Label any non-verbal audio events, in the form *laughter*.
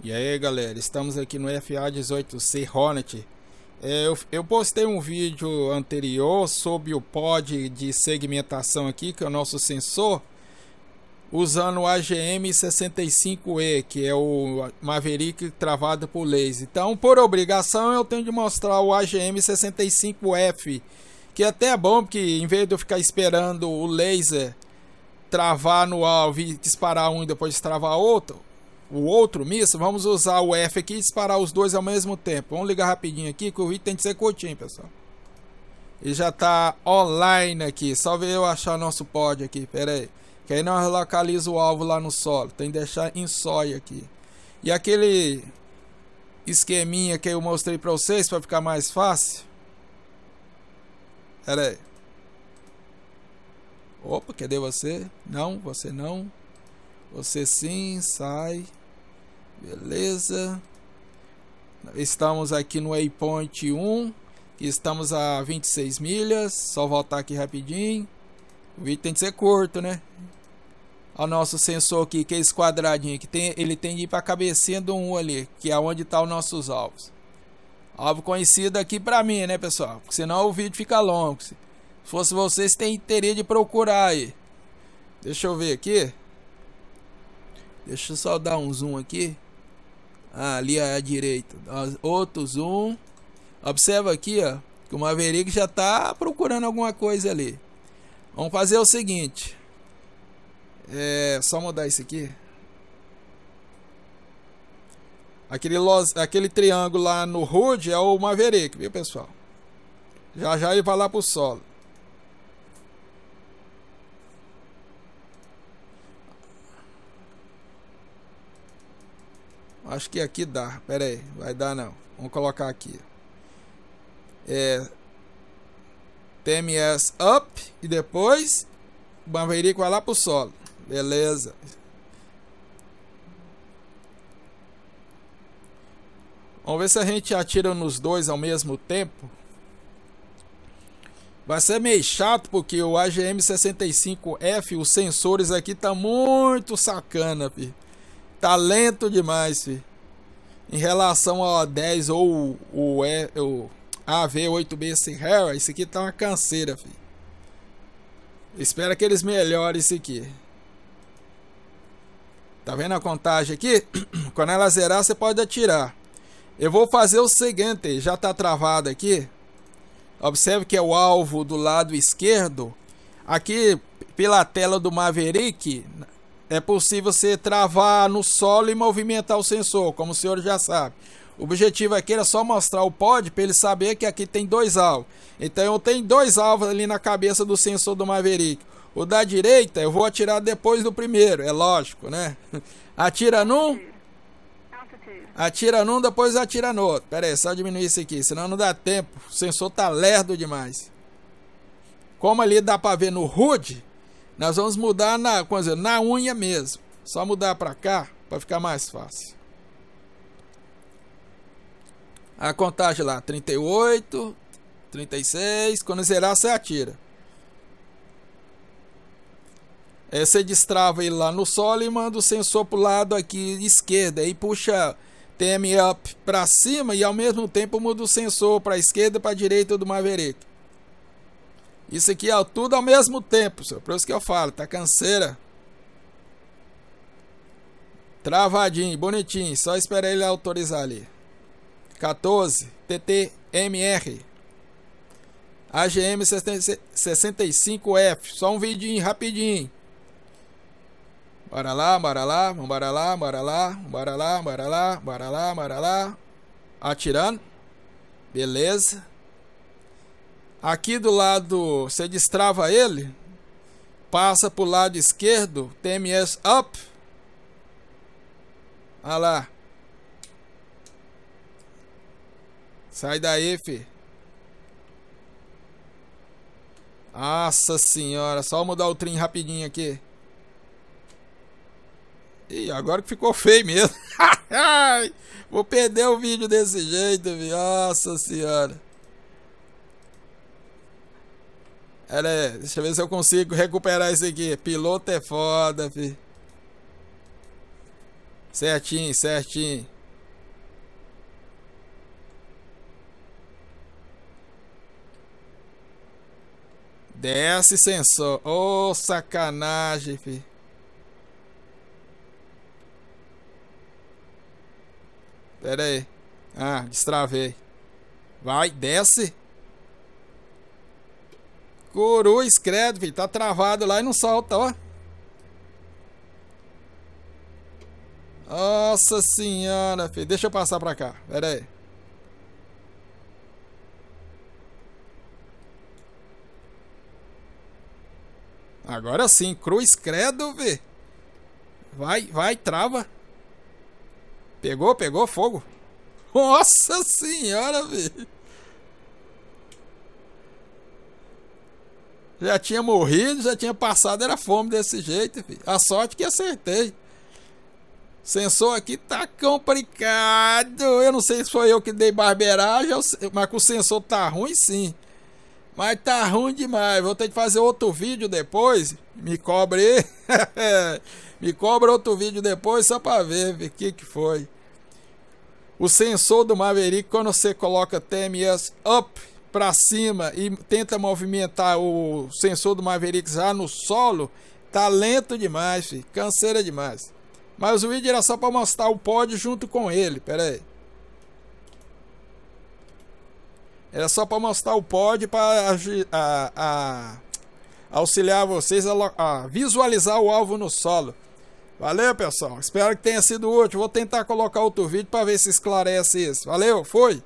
E aí galera, estamos aqui no FA18C Hornet é, eu, eu, postei um vídeo anterior sobre o pod de segmentação aqui, que é o nosso sensor Usando o AGM65E, que é o Maverick travado por laser Então por obrigação eu tenho de mostrar o AGM65F Que é até é bom, porque em vez de eu ficar esperando o laser travar no alvo e disparar um e depois travar outro o outro míssil, vamos usar o F aqui e disparar os dois ao mesmo tempo. Vamos ligar rapidinho aqui que o item tem que ser curtinho, pessoal. E já tá online aqui. Só ver eu achar nosso pod aqui. Pera aí. Que aí nós localiza o alvo lá no solo. Tem que deixar em sóia aqui. E aquele esqueminha que eu mostrei pra vocês pra ficar mais fácil. Pera aí. Opa, cadê você? Não, você não. Você sim, sai. Beleza. Estamos aqui no Waypoint 1. Estamos a 26 milhas. Só voltar aqui rapidinho. O vídeo tem que ser curto, né? Olha o nosso sensor aqui, que é esse quadradinho aqui. Tem, ele tem de ir para a cabecinha do 1 ali, que é onde estão tá os nossos alvos. Alvo conhecido aqui para mim, né, pessoal? Porque senão o vídeo fica longo. Se fosse vocês, tem interesse de procurar aí. Deixa eu ver aqui. Deixa eu só dar um zoom aqui ali à direita. Outro zoom. Observa aqui, ó, que o Maverick já está procurando alguma coisa ali. Vamos fazer o seguinte. É, só mudar isso aqui. Aquele, los, aquele triângulo lá no Hood é o Maverick, viu, pessoal? Já já ele vai lá pro solo. Acho que aqui dá. Pera aí, vai dar não. Vamos colocar aqui. É, TMS up e depois o Maverick vai lá pro solo. Beleza. Vamos ver se a gente atira nos dois ao mesmo tempo. Vai ser meio chato porque o AGM65F, os sensores aqui tá muito sacana, fi. Tá lento demais, fi. Em relação ao 10 ou o, e, o AV8B Sierra, isso aqui tá uma canseira, filho. Espero que eles melhorem isso aqui. Tá vendo a contagem aqui? *clears throat* Quando ela zerar, você pode atirar. Eu vou fazer o seguinte, já tá travado aqui. Observe que é o alvo do lado esquerdo. Aqui, pela tela do Maverick, é possível você travar no solo e movimentar o sensor, como o senhor já sabe. O objetivo aqui era só mostrar o pod para ele saber que aqui tem dois alvos. Então eu tenho dois alvos ali na cabeça do sensor do Maverick. O da direita eu vou atirar depois do primeiro, é lógico, né? *laughs* Atira num. Atira num, depois atira no outro. Pera aí, só diminuir isso aqui, senão não dá tempo. O sensor tá lerdo demais. Como ali dá para ver no HUD, nós vamos mudar na, como dizer, na unha mesmo. Só mudar para cá para ficar mais fácil. A contagem lá, 38, 36. Quando zerar, você atira. É, você destrava ele lá no solo e manda o sensor pro lado aqui esquerda. Aí puxa TM up para cima e ao mesmo tempo muda o sensor para esquerda, para direita do Maverick. Isso aqui é tudo ao mesmo tempo, senhor. Por isso que eu falo, tá canseira. Travadinho, bonitinho. Só espera ele autorizar ali. 14, TTMR. AGM 65F. Só um vidinho rapidinho. Bora lá, bora lá, bora lá, bora lá, bora lá, bora lá, bora lá, bora lá. Atirando. Beleza. Aqui do lado, você destrava ele, passa para o lado esquerdo, TMS up. Olha lá. Sai daí, fi. Nossa senhora, só mudar o trim rapidinho aqui. Ih, agora que ficou feio mesmo. *laughs* Vou perder o vídeo desse jeito, fi. Nossa senhora. Ela é, deixa eu ver se eu consigo recuperar isso aqui. Piloto é foda, fi. Certinho, certinho. Desce sensor. Ô, oh, sacanagem, fi. Pera aí. Ah, destravei. Vai, desce. Coroa, credo, filho. Tá travado lá e não solta, ó. Nossa senhora, filho. Deixa eu passar pra cá. Pera aí. Agora sim, cruz credo, vê. Vai, vai, trava. Pegou, pegou fogo. Nossa senhora, velho. Já tinha morrido, já tinha passado, era fome desse jeito, filho. A sorte que acertei. Sensor aqui tá complicado. Eu não sei se foi eu que dei barbeiragem, mas o sensor tá ruim sim. Mas tá ruim demais. Vou ter que fazer outro vídeo depois. Me cobre. *laughs* Me cobra outro vídeo depois só pra ver o que, que foi. O sensor do Maverick, quando você coloca TMS up, para cima e tenta movimentar o sensor do Mavericks lá no solo, tá lento demais, filho. canseira demais. Mas o vídeo era só para mostrar o pod junto com ele, pera aí. Era só para mostrar o pod para auxiliar vocês a, a visualizar o alvo no solo. Valeu, pessoal. Espero que tenha sido útil. Vou tentar colocar outro vídeo para ver se esclarece isso. Valeu, fui!